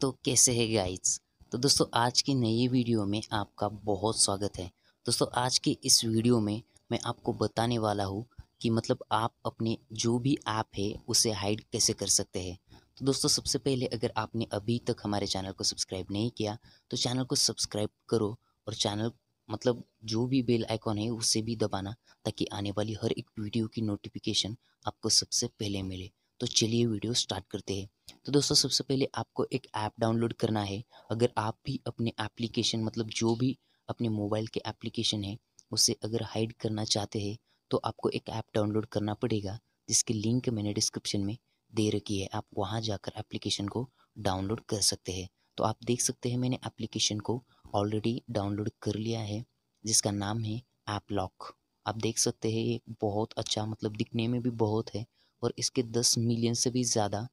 तो कैसे है गाइस तो दोस्तों आज की नई वीडियो में आपका बहुत स्वागत है दोस्तों आज के इस वीडियो में मैं आपको बताने वाला हूँ कि मतलब आप अपने जो भी ऐप है उसे हाइड कैसे कर सकते हैं तो दोस्तों सबसे पहले अगर आपने अभी तक हमारे चैनल को सब्सक्राइब नहीं किया तो चैनल को सब्सक्राइब करो और चैनल मतलब जो भी बेल आइकॉन है उसे भी दबाना ताकि आने वाली हर एक वीडियो की नोटिफिकेशन आपको सबसे पहले मिले तो चलिए वीडियो स्टार्ट करते हैं तो दोस्तों सबसे पहले आपको एक ऐप डाउनलोड करना है अगर आप भी अपने एप्लीकेशन मतलब जो भी अपने मोबाइल के एप्लीकेशन है उसे अगर हाइड करना चाहते हैं तो आपको एक ऐप डाउनलोड करना पड़ेगा जिसकी लिंक मैंने डिस्क्रिप्शन में दे रखी है आप वहाँ जाकर एप्लीकेशन को डाउनलोड कर सकते हैं तो आप देख सकते हैं मैंने एप्लीकेशन को ऑलरेडी डाउनलोड कर लिया है जिसका नाम है ऐप लॉक आप देख सकते हैं ये बहुत अच्छा मतलब दिखने में भी बहुत है और इसके दस मिलियन से भी ज़्यादा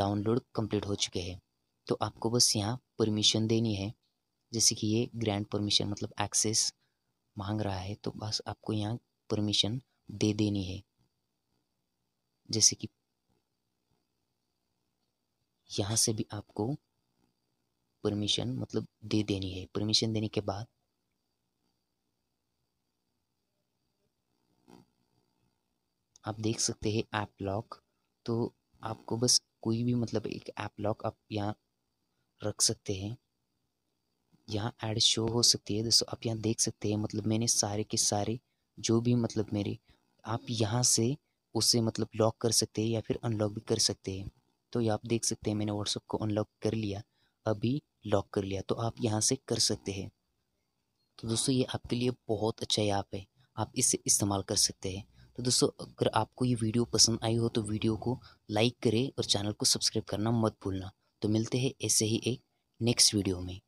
डाउनलोड कंप्लीट हो चुके हैं तो आपको बस यहाँ परमिशन देनी है जैसे कि ये ग्रैंड परमिशन मतलब एक्सेस मांग रहा है तो बस आपको यहाँ परमिशन दे देनी है जैसे कि यहाँ से भी आपको परमिशन मतलब दे देनी है परमिशन देने के बाद आप देख सकते हैं ऐप लॉक तो आपको बस कोई भी मतलब एक ऐप लॉक आप यहाँ रख सकते हैं यहाँ ऐड शो हो सकती है दोस्तों आप यहाँ देख सकते हैं मतलब मैंने सारे के सारे जो भी मतलब मेरे आप यहाँ से उसे मतलब लॉक कर सकते हैं या फिर अनलॉक भी कर सकते हैं तो ये आप देख सकते हैं मैंने व्हाट्सअप को अनलॉक कर लिया अभी लॉक कर लिया तो आप यहाँ से कर सकते हैं तो दोस्तों ये आपके लिए बहुत अच्छा ऐप है आप इसे इस्तेमाल कर सकते हैं तो दोस्तों अगर आपको ये वीडियो पसंद आई हो तो वीडियो को लाइक करें और चैनल को सब्सक्राइब करना मत भूलना तो मिलते हैं ऐसे ही एक नेक्स्ट वीडियो में